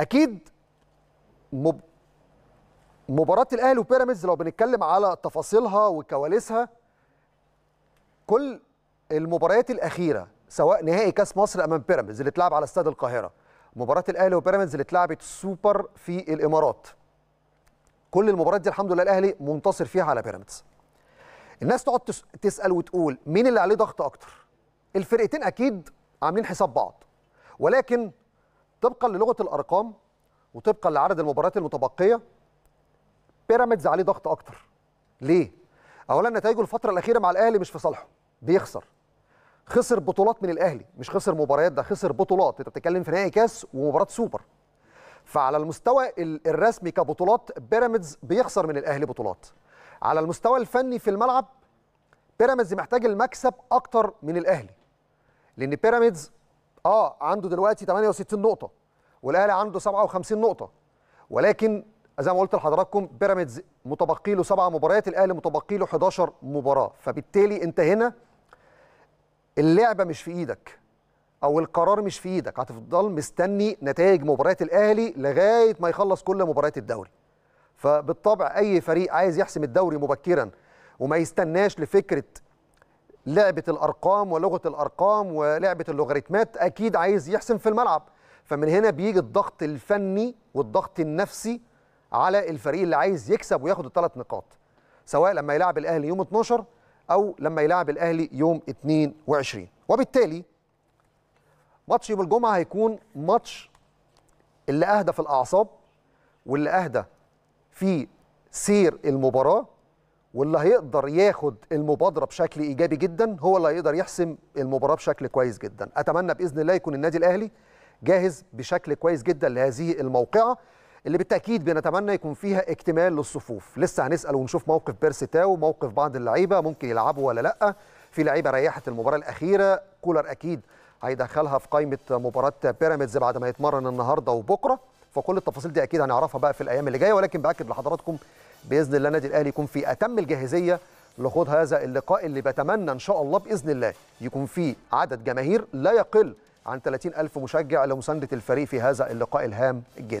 اكيد مب... مباراه الاهلي وبيراميدز لو بنتكلم على تفاصيلها وكواليسها كل المباريات الاخيره سواء نهائي كاس مصر امام بيراميدز اللي اتلعب على استاد القاهره مباراه الاهلي وبيراميدز اللي اتلعبت سوبر في الامارات كل المباريات دي الحمد لله الاهلي منتصر فيها على بيراميدز الناس تقعد تس... تسال وتقول مين اللي عليه ضغط اكتر الفرقتين اكيد عاملين حساب بعض ولكن طبقا للغه الارقام وطبقا لعدد المباريات المتبقيه بيراميدز عليه ضغط اكتر ليه اولا نتائجه الفتره الاخيره مع الاهلي مش في صالحه بيخسر خسر بطولات من الاهلي مش خسر مباريات ده خسر بطولات انت بتتكلم في نهائي كاس ومباراه سوبر فعلى المستوى الرسمي كبطولات بيراميدز بيخسر من الاهلي بطولات على المستوى الفني في الملعب بيراميدز محتاج المكسب اكتر من الاهلي لان بيراميدز اه عنده دلوقتي 68 نقطه والاهلي عنده 57 نقطه ولكن زي ما قلت لحضراتكم بيراميدز متبقي له سبع مباريات الاهلي متبقي له 11 مباراه فبالتالي انت هنا اللعبه مش في ايدك او القرار مش في ايدك هتفضل مستني نتائج مباريات الاهلي لغايه ما يخلص كل مباريات الدوري فبالطبع اي فريق عايز يحسم الدوري مبكرا وما يستناش لفكره لعبه الارقام ولغه الارقام ولعبه اللوغاريتمات اكيد عايز يحسم في الملعب فمن هنا بيجي الضغط الفني والضغط النفسي على الفريق اللي عايز يكسب وياخد الثلاث نقاط سواء لما يلعب الاهلي يوم 12 او لما يلعب الاهلي يوم 22 وبالتالي ماتش يوم الجمعه هيكون ماتش اللي اهدى في الاعصاب واللي اهدى في سير المباراه واللي هيقدر ياخد المبادره بشكل ايجابي جدا هو اللي هيقدر يحسم المباراه بشكل كويس جدا اتمنى باذن الله يكون النادي الاهلي جاهز بشكل كويس جدا لهذه الموقعه اللي بالتاكيد بنتمنى يكون فيها اكتمال للصفوف لسه هنسال ونشوف موقف بيرسيتاو موقف بعض اللعيبه ممكن يلعبوا ولا لا في لعيبه ريحت المباراه الاخيره كولر اكيد هيدخلها في قائمه مباراه بيراميدز بعد ما يتمرن النهارده وبكره فكل التفاصيل دي اكيد هنعرفها بقى في الايام اللي جايه ولكن باكد لحضراتكم باذن الله النادي الاهلي يكون في اتم الجاهزيه لخوض هذا اللقاء اللي بتمنى ان شاء الله باذن الله يكون فيه عدد جماهير لا يقل عن 30 ألف مشجع لمساندة الفريق في هذا اللقاء الهام جدا